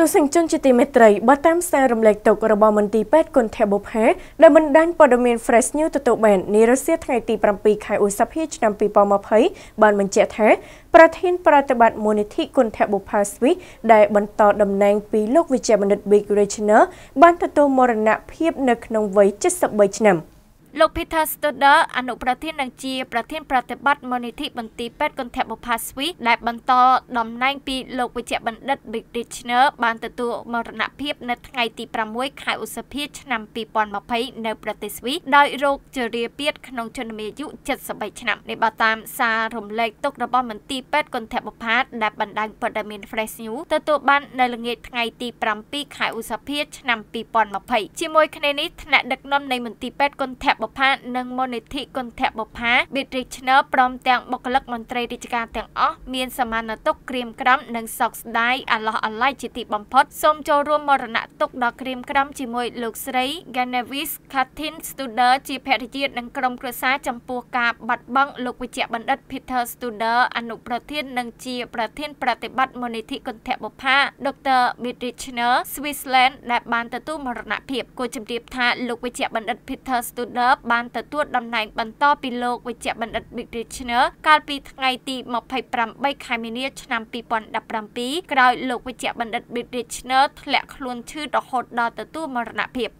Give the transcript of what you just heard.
ទស្សនិកជនជាទីមេត្រីបើតាមសាររំលែកទុករបស់មន្ទីរពេទ្យគុណធបុផាដែលបណ្ដាញព័ត៌មាន Fresh News ទទួលបាននារសៀលថ្ងៃទី7ខែឧសភាឆ្នាំ2020បានបញ្ជាក់ថាប្រធានប្រតិបត្តិមូលនិធិគុណធបុផាស្វីសដែលបន្តតំណែងពីលោកវិជ្ជបណ្ឌិត Big Rechner បានទទួលមរណភាពនៅក្នុងវ័យ73ឆ្នាំ។លោក Peter Studer អនុប្រធាននិងជាប្រធានប្រតិបត្តិមូលនិធិបន្ទីពេទ្យកន្ធបុប្ផាស្វីដែលបន្តតំណែងពីលោកវេជ្ជបណ្ឌិត Big Richner បានទទួលមរណភាពនៅថ្ងៃទី6ខែឧសភាឆ្នាំ2020នៅប្រទេសស្វីសដោយរោគជរាពាធក្នុងជនមាយុ73ឆ្នាំនេះបើតាមសាររំលែកទុករបស់មន្ទីរពេទ្យកន្ធបុប្ផាដែលបណ្ដាញព័ត៌មាន Fresh News ទទួលបាននៅល្ងាចថ្ងៃទី7ខែឧសភាឆ្នាំ2020ជាមួយគ្នានេះថ្នាក់ដឹកនាំនៃមន្ទីរពេទ្យកន្ធបុបុប្ផានិងមូលនិធិគុណធបុប្ផា Beatrix Schneider ព្រមទាំងបុគ្គលិកមន្ត្រីរាជការ ទាំងអស់មានសមានទុក្ខក្រៀមក្រំនិងសោកស្ដាយអាឡោះអាល័យជាទីបំផុតសូមចូលរួមមរណទុក្ខដល់ក្រៀមក្រំជាមួយលោកស្រី Ganavis Kathin Studer ជាភរិយានិងក្រុមគ្រួសារចំពោះការបាត់បង់លោកវិជ្ជបណ្ឌិត Peter Studer អនុប្រធាននិងជាប្រធានប្រតិបត្តិមូលនិធិគុណធបុប្ផា Dr. Beatrix Schneider Switzerland ដែលបានទទួលមរណភាពគូជំរាបថាលោកវិជ្ជបណ្ឌិត Peter Studer Herb បានទទួលតំណែងបន្តពីលោកវេជ្ជបណ្ឌិត Big Richner កាលពីថ្ងៃទី28ខែមីនាឆ្នាំ2017ក្រោយលោកវេជ្ជបណ្ឌិត Big Richner ធ្លាក់ខ្លួនឈឺរហូតដល់ទទួលមរណភាព